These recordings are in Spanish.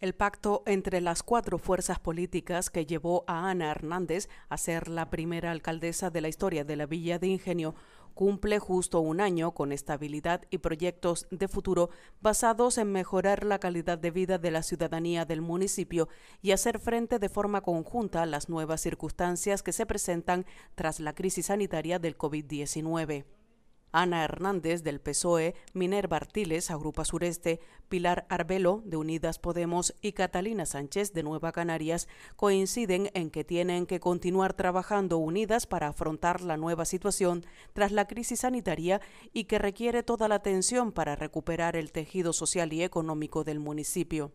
El pacto entre las cuatro fuerzas políticas que llevó a Ana Hernández a ser la primera alcaldesa de la historia de la Villa de Ingenio cumple justo un año con estabilidad y proyectos de futuro basados en mejorar la calidad de vida de la ciudadanía del municipio y hacer frente de forma conjunta a las nuevas circunstancias que se presentan tras la crisis sanitaria del COVID-19. Ana Hernández del PSOE, Minerva Bartiles Agrupa Sureste, Pilar Arbelo de Unidas Podemos y Catalina Sánchez de Nueva Canarias coinciden en que tienen que continuar trabajando unidas para afrontar la nueva situación tras la crisis sanitaria y que requiere toda la atención para recuperar el tejido social y económico del municipio.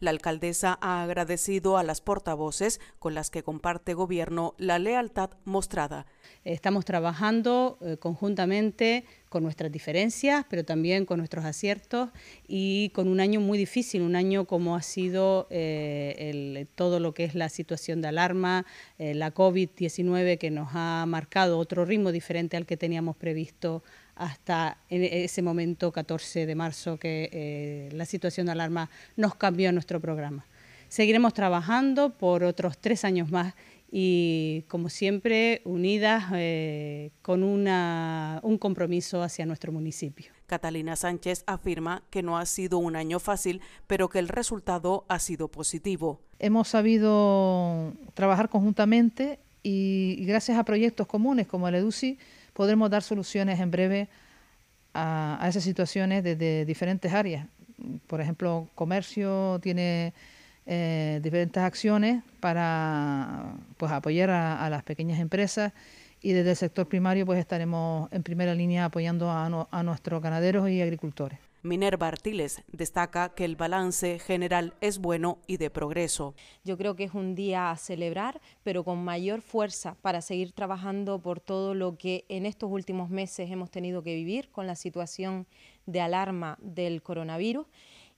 La alcaldesa ha agradecido a las portavoces con las que comparte gobierno la lealtad mostrada. Estamos trabajando eh, conjuntamente con nuestras diferencias, pero también con nuestros aciertos y con un año muy difícil, un año como ha sido eh, todo lo que es la situación de alarma, eh, la COVID-19 que nos ha marcado otro ritmo diferente al que teníamos previsto hasta ese momento 14 de marzo que eh, la situación de alarma nos cambió nuestro programa. Seguiremos trabajando por otros tres años más y como siempre unidas eh, con una, un compromiso hacia nuestro municipio. Catalina Sánchez afirma que no ha sido un año fácil, pero que el resultado ha sido positivo. Hemos sabido trabajar conjuntamente y gracias a proyectos comunes como el EDUCI, podremos dar soluciones en breve a, esas situaciones desde diferentes áreas. Por ejemplo, comercio tiene eh, diferentes acciones para pues, apoyar a, las pequeñas empresas y desde el sector primario pues estaremos en primera línea apoyando a nuestros ganaderos y agricultores. Minerva Artiles destaca que el balance general es bueno y de progreso. Yo creo que es un día a celebrar, pero con mayor fuerza para seguir trabajando por todo lo que en estos últimos meses hemos tenido que vivir con la situación de alarma del coronavirus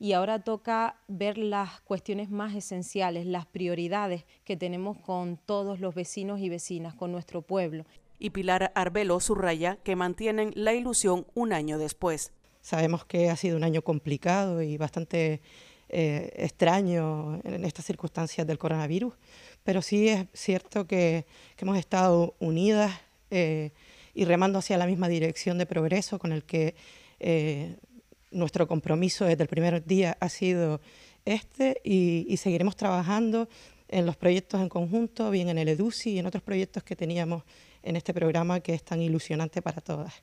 y ahora toca ver las cuestiones más esenciales, las prioridades que tenemos con todos los vecinos y vecinas, con nuestro pueblo. Y Pilar Arbelo subraya que mantienen la ilusión un año después. Sabemos que ha sido un año complicado y bastante eh, extraño en estas circunstancias del coronavirus, pero sí es cierto que, hemos estado unidas eh, y remando hacia la misma dirección de progreso con el que eh, nuestro compromiso desde el primer día ha sido este y, y seguiremos trabajando en los proyectos en conjunto, bien en el EDUCI y en otros proyectos que teníamos en este programa que es tan ilusionante para todas.